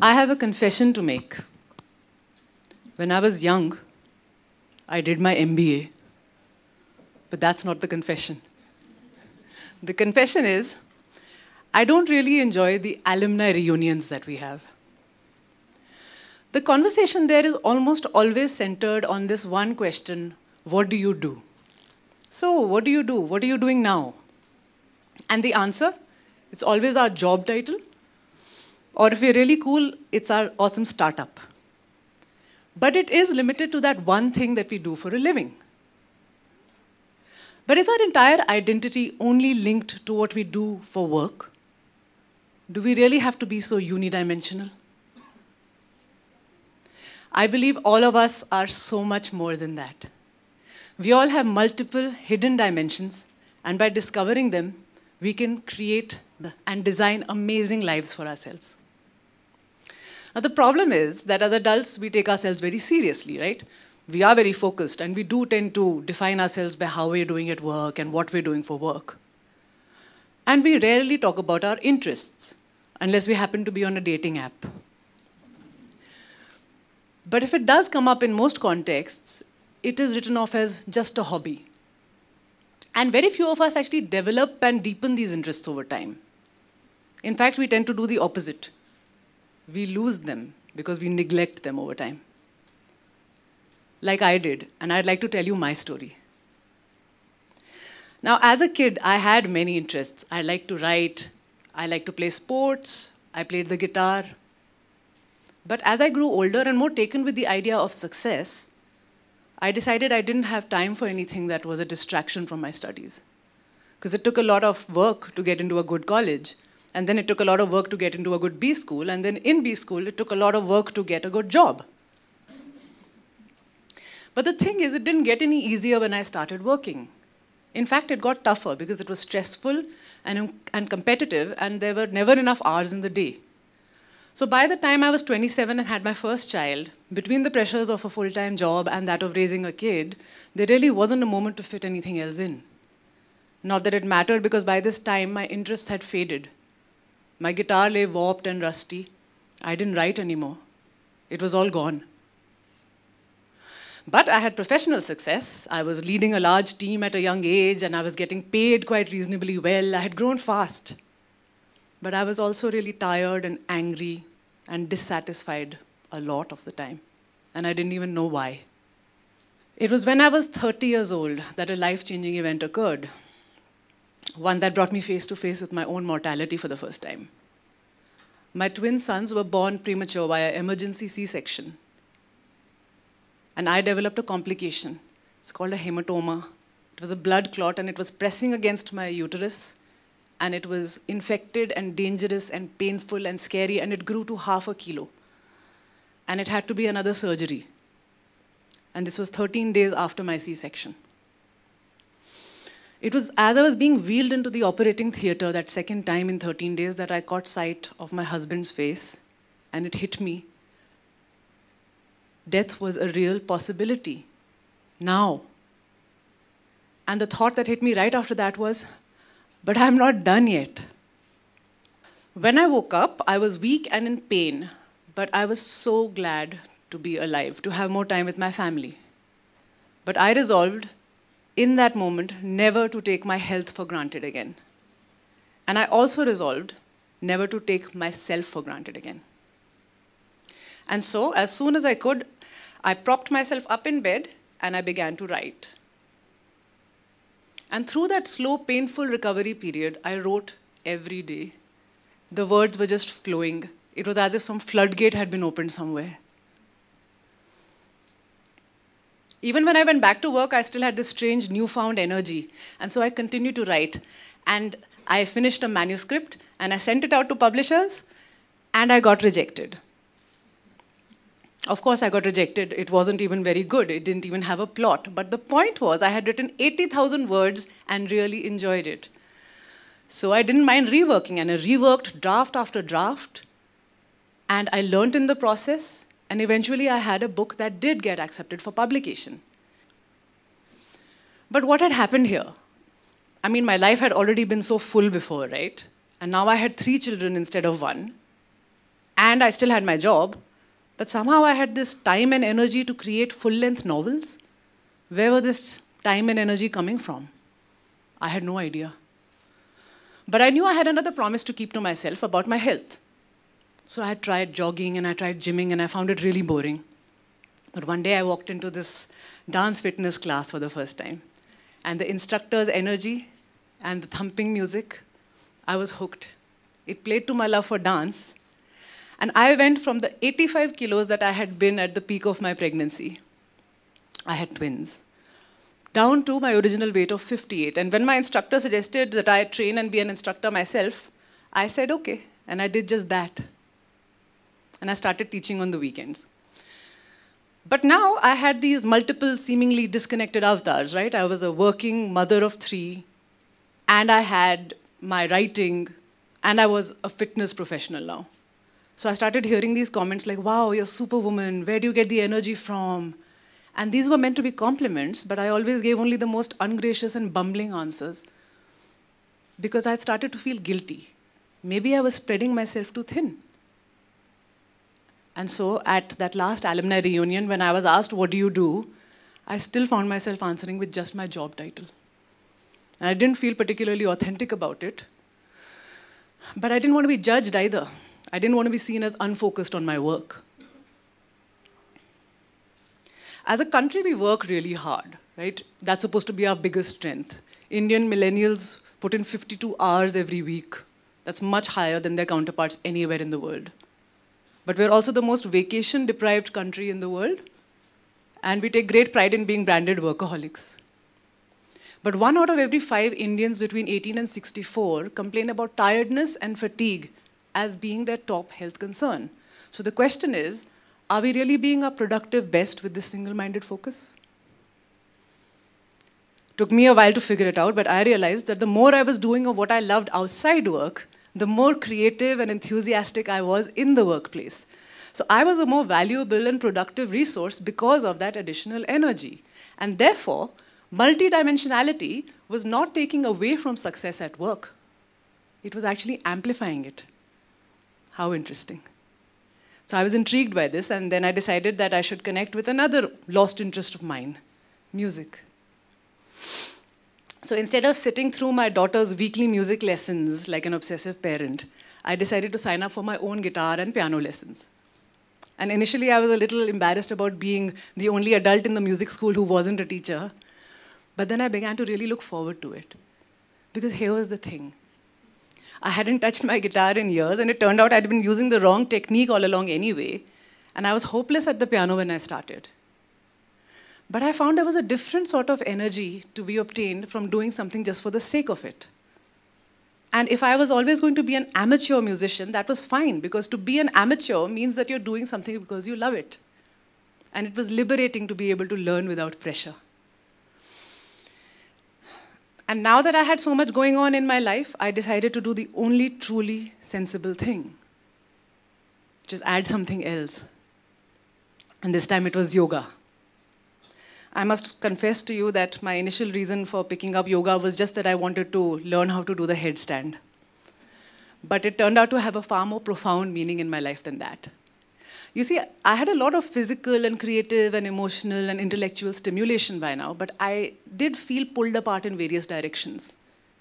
I have a confession to make. When I was young, I did my MBA. But that's not the confession. The confession is I don't really enjoy the alumni reunions that we have. The conversation there is almost always centered on this one question what do you do? So, what do you do? What are you doing now? And the answer it's always our job title or if we're really cool, it's our awesome startup. But it is limited to that one thing that we do for a living. But is our entire identity only linked to what we do for work? Do we really have to be so unidimensional? I believe all of us are so much more than that. We all have multiple hidden dimensions, and by discovering them, we can create and design amazing lives for ourselves. Now, the problem is that as adults, we take ourselves very seriously, right? We are very focused, and we do tend to define ourselves by how we're doing at work and what we're doing for work. And we rarely talk about our interests, unless we happen to be on a dating app. But if it does come up in most contexts, it is written off as just a hobby. And very few of us actually develop and deepen these interests over time. In fact, we tend to do the opposite we lose them because we neglect them over time. Like I did, and I'd like to tell you my story. Now, as a kid, I had many interests. I liked to write, I liked to play sports, I played the guitar. But as I grew older and more taken with the idea of success, I decided I didn't have time for anything that was a distraction from my studies. Because it took a lot of work to get into a good college, and then it took a lot of work to get into a good B school. And then in B school, it took a lot of work to get a good job. But the thing is, it didn't get any easier when I started working. In fact, it got tougher because it was stressful and, and competitive, and there were never enough hours in the day. So by the time I was 27 and had my first child, between the pressures of a full time job and that of raising a kid, there really wasn't a moment to fit anything else in. Not that it mattered because by this time my interests had faded. My guitar lay warped and rusty. I didn't write anymore. It was all gone. But I had professional success. I was leading a large team at a young age, and I was getting paid quite reasonably well. I had grown fast. But I was also really tired and angry and dissatisfied a lot of the time. And I didn't even know why. It was when I was 30 years old that a life changing event occurred one that brought me face to face with my own mortality for the first time. My twin sons were born premature via emergency C section. And I developed a complication. It's called a hematoma. It was a blood clot and it was pressing against my uterus. And it was infected and dangerous and painful and scary. And it grew to half a kilo. And it had to be another surgery. And this was 13 days after my C section. It was as I was being wheeled into the operating theatre that second time in 13 days that I caught sight of my husband's face and it hit me. Death was a real possibility. Now. And the thought that hit me right after that was, but I'm not done yet. When I woke up, I was weak and in pain, but I was so glad to be alive, to have more time with my family. But I resolved in that moment never to take my health for granted again. And I also resolved never to take myself for granted again. And so, as soon as I could, I propped myself up in bed and I began to write. And through that slow, painful recovery period, I wrote every day. The words were just flowing. It was as if some floodgate had been opened somewhere. even when I went back to work, I still had this strange newfound energy. And so I continued to write. And I finished a manuscript and I sent it out to publishers and I got rejected. Of course, I got rejected. It wasn't even very good. It didn't even have a plot. But the point was, I had written 80,000 words and really enjoyed it. So I didn't mind reworking, and I reworked draft after draft. And I learned in the process. And eventually, I had a book that did get accepted for publication. But what had happened here? I mean, my life had already been so full before, right? And now I had three children instead of one. And I still had my job. But somehow I had this time and energy to create full length novels. Where were this time and energy coming from? I had no idea. But I knew I had another promise to keep to myself about my health. So I tried jogging and I tried gymming and I found it really boring. But one day I walked into this dance fitness class for the first time. And the instructor's energy and the thumping music, I was hooked. It played to my love for dance. And I went from the 85 kilos that I had been at the peak of my pregnancy. I had twins. Down to my original weight of 58. And when my instructor suggested that I train and be an instructor myself, I said, okay. And I did just that and I started teaching on the weekends. But now I had these multiple seemingly disconnected avatars, right? I was a working mother of three, and I had my writing, and I was a fitness professional now. So I started hearing these comments like, wow, you're superwoman, where do you get the energy from? And these were meant to be compliments, but I always gave only the most ungracious and bumbling answers because I started to feel guilty. Maybe I was spreading myself too thin. And so at that last alumni reunion, when I was asked, what do you do? I still found myself answering with just my job title. And I didn't feel particularly authentic about it. But I didn't want to be judged either. I didn't want to be seen as unfocused on my work. As a country, we work really hard, right? That's supposed to be our biggest strength. Indian millennials put in 52 hours every week. That's much higher than their counterparts anywhere in the world. But we're also the most vacation deprived country in the world. And we take great pride in being branded workaholics. But one out of every five Indians between 18 and 64 complain about tiredness and fatigue as being their top health concern. So the question is, are we really being our productive best with this single-minded focus? Took me a while to figure it out, but I realized that the more I was doing of what I loved outside work, the more creative and enthusiastic I was in the workplace. So I was a more valuable and productive resource because of that additional energy. And therefore, multidimensionality was not taking away from success at work. It was actually amplifying it. How interesting. So I was intrigued by this, and then I decided that I should connect with another lost interest of mine music. So instead of sitting through my daughter's weekly music lessons like an obsessive parent, I decided to sign up for my own guitar and piano lessons. And initially, I was a little embarrassed about being the only adult in the music school who wasn't a teacher. But then I began to really look forward to it. Because here was the thing I hadn't touched my guitar in years, and it turned out I'd been using the wrong technique all along anyway. And I was hopeless at the piano when I started. But I found there was a different sort of energy to be obtained from doing something just for the sake of it. And if I was always going to be an amateur musician, that was fine, because to be an amateur means that you're doing something because you love it. And it was liberating to be able to learn without pressure. And now that I had so much going on in my life, I decided to do the only truly sensible thing just add something else. And this time it was yoga. I must confess to you that my initial reason for picking up yoga was just that I wanted to learn how to do the headstand. But it turned out to have a far more profound meaning in my life than that. You see, I had a lot of physical and creative and emotional and intellectual stimulation by now, but I did feel pulled apart in various directions.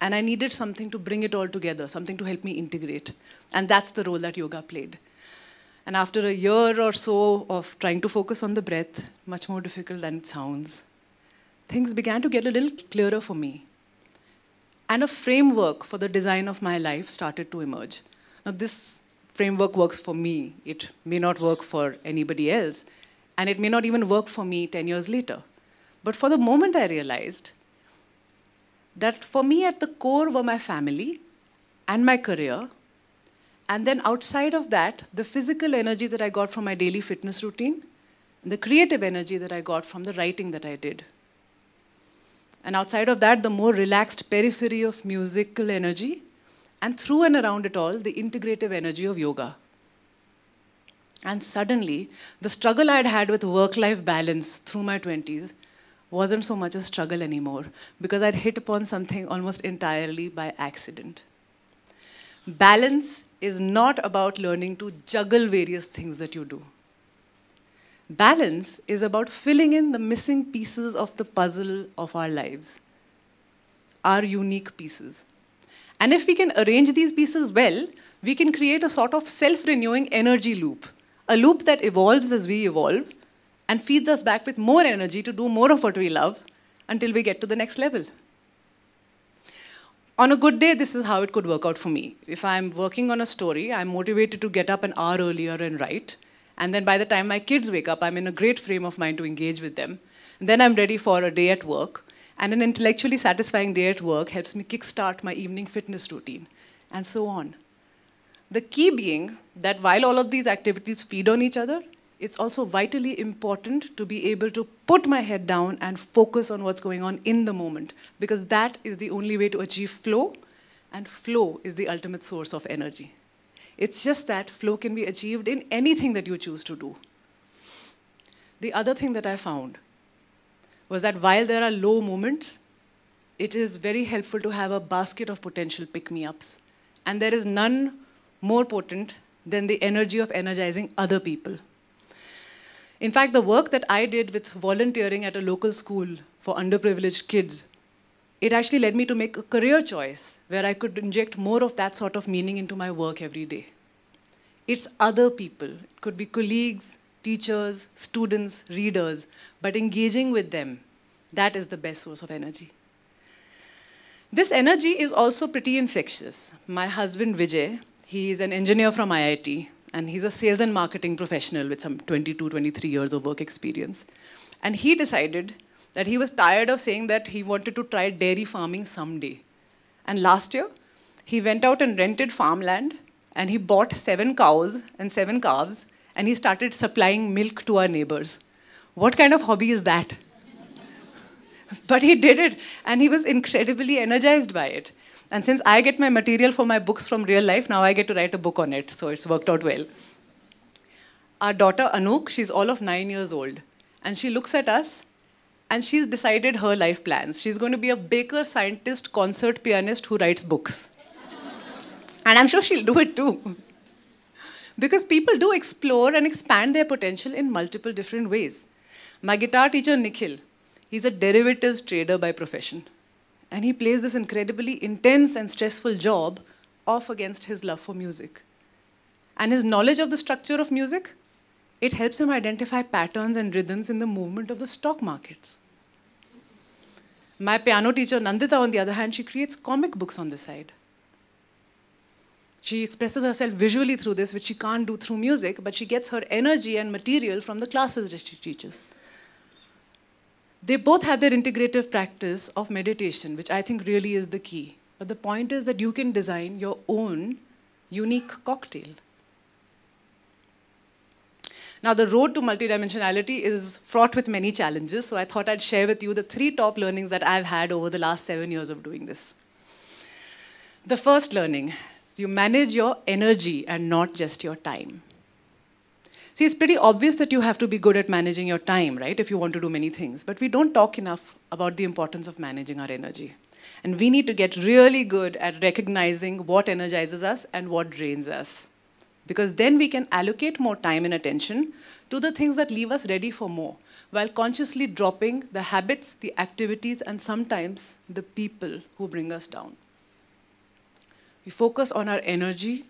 And I needed something to bring it all together, something to help me integrate. And that's the role that yoga played. And after a year or so of trying to focus on the breath, much more difficult than it sounds, things began to get a little clearer for me. And a framework for the design of my life started to emerge. Now, this framework works for me. It may not work for anybody else. And it may not even work for me 10 years later. But for the moment, I realized that for me, at the core were my family and my career and then outside of that, the physical energy that I got from my daily fitness routine, and the creative energy that I got from the writing that I did. And outside of that, the more relaxed periphery of musical energy, and through and around it all, the integrative energy of yoga. And suddenly, the struggle I'd had with work life balance through my 20s wasn't so much a struggle anymore because I'd hit upon something almost entirely by accident. Balance is not about learning to juggle various things that you do. Balance is about filling in the missing pieces of the puzzle of our lives, our unique pieces. And if we can arrange these pieces well, we can create a sort of self renewing energy loop, a loop that evolves as we evolve and feeds us back with more energy to do more of what we love until we get to the next level on a good day, this is how it could work out for me. If I'm working on a story, I'm motivated to get up an hour earlier and write. And then by the time my kids wake up, I'm in a great frame of mind to engage with them. And then I'm ready for a day at work. And an intellectually satisfying day at work helps me kickstart my evening fitness routine, and so on. The key being that while all of these activities feed on each other, it's also vitally important to be able to put my head down and focus on what's going on in the moment because that is the only way to achieve flow and flow is the ultimate source of energy it's just that flow can be achieved in anything that you choose to do the other thing that i found was that while there are low moments it is very helpful to have a basket of potential pick-me-ups and there is none more potent than the energy of energizing other people in fact, the work that I did with volunteering at a local school for underprivileged kids, it actually led me to make a career choice where I could inject more of that sort of meaning into my work every day. It's other people, it could be colleagues, teachers, students, readers, but engaging with them, that is the best source of energy. This energy is also pretty infectious. My husband Vijay, he is an engineer from IIT, and he's a sales and marketing professional with some 22, 23 years of work experience. And he decided that he was tired of saying that he wanted to try dairy farming someday. And last year, he went out and rented farmland and he bought seven cows and seven calves and he started supplying milk to our neighbors. What kind of hobby is that? but he did it and he was incredibly energized by it. And since I get my material for my books from real life, now I get to write a book on it. So it's worked out well. Our daughter Anuk, she's all of nine years old. And she looks at us and she's decided her life plans. She's going to be a baker, scientist, concert pianist who writes books. and I'm sure she'll do it too. because people do explore and expand their potential in multiple different ways. My guitar teacher, Nikhil, he's a derivatives trader by profession. And he plays this incredibly intense and stressful job off against his love for music. And his knowledge of the structure of music, it helps him identify patterns and rhythms in the movement of the stock markets. My piano teacher, Nandita, on the other hand, she creates comic books on the side. She expresses herself visually through this, which she can't do through music, but she gets her energy and material from the classes that she teaches. They both have their integrative practice of meditation, which I think really is the key. But the point is that you can design your own unique cocktail. Now, the road to multidimensionality is fraught with many challenges, so I thought I'd share with you the three top learnings that I've had over the last seven years of doing this. The first learning is you manage your energy and not just your time. See, it's pretty obvious that you have to be good at managing your time, right, if you want to do many things. But we don't talk enough about the importance of managing our energy. And we need to get really good at recognizing what energizes us and what drains us. Because then we can allocate more time and attention to the things that leave us ready for more, while consciously dropping the habits, the activities, and sometimes the people who bring us down. We focus on our energy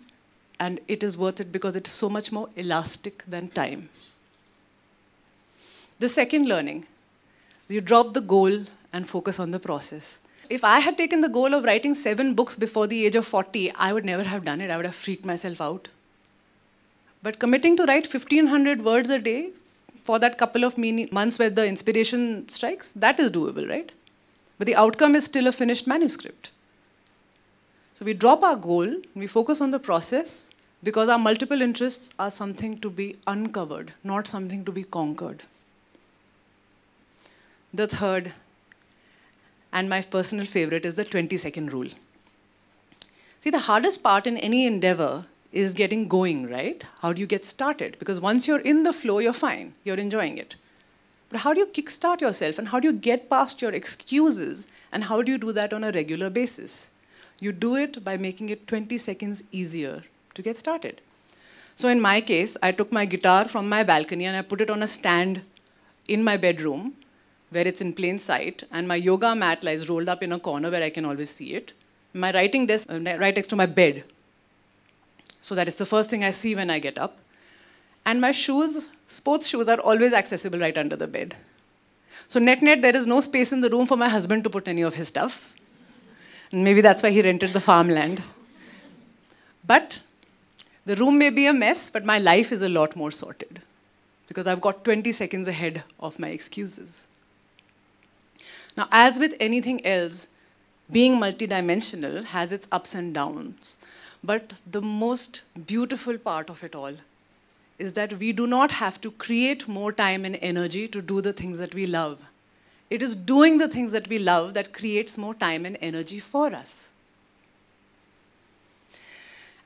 and it is worth it because it's so much more elastic than time. The second learning, you drop the goal and focus on the process. If I had taken the goal of writing seven books before the age of 40, I would never have done it. I would have freaked myself out. But committing to write 1500 words a day for that couple of months where the inspiration strikes, that is doable, right? But the outcome is still a finished manuscript. So we drop our goal, we focus on the process, because our multiple interests are something to be uncovered, not something to be conquered. The third, and my personal favorite, is the 20 second rule. See, the hardest part in any endeavor is getting going, right? How do you get started? Because once you're in the flow, you're fine, you're enjoying it. But how do you kickstart yourself and how do you get past your excuses and how do you do that on a regular basis? You do it by making it 20 seconds easier to get started. So in my case, I took my guitar from my balcony and I put it on a stand in my bedroom where it's in plain sight, and my yoga mat lies rolled up in a corner where I can always see it. My writing desk, uh, right next to my bed. So that is the first thing I see when I get up. And my shoes, sports shoes, are always accessible right under the bed. So, net net, there is no space in the room for my husband to put any of his stuff. And maybe that's why he rented the farmland. But the room may be a mess, but my life is a lot more sorted because I've got 20 seconds ahead of my excuses. Now, as with anything else, being multidimensional has its ups and downs. But the most beautiful part of it all is that we do not have to create more time and energy to do the things that we love. It is doing the things that we love that creates more time and energy for us.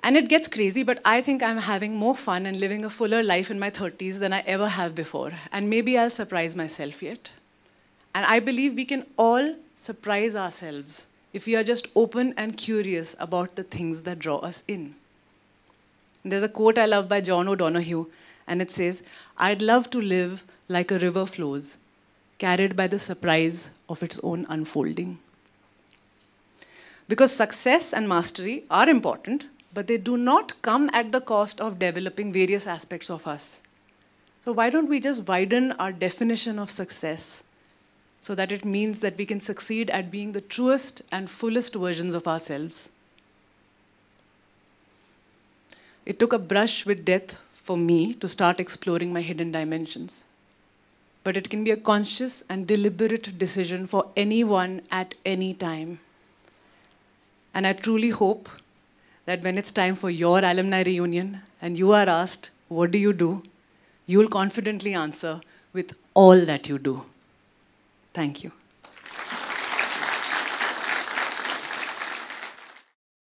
And it gets crazy, but I think I'm having more fun and living a fuller life in my 30s than I ever have before. And maybe I'll surprise myself yet. And I believe we can all surprise ourselves if we are just open and curious about the things that draw us in. There's a quote I love by John O'Donohue, and it says, I'd love to live like a river flows, carried by the surprise of its own unfolding. Because success and mastery are important, but they do not come at the cost of developing various aspects of us. So, why don't we just widen our definition of success so that it means that we can succeed at being the truest and fullest versions of ourselves? It took a brush with death for me to start exploring my hidden dimensions but it can be a conscious and deliberate decision for anyone at any time. And I truly hope that when it's time for your alumni reunion and you are asked, what do you do? You'll confidently answer with all that you do. Thank you.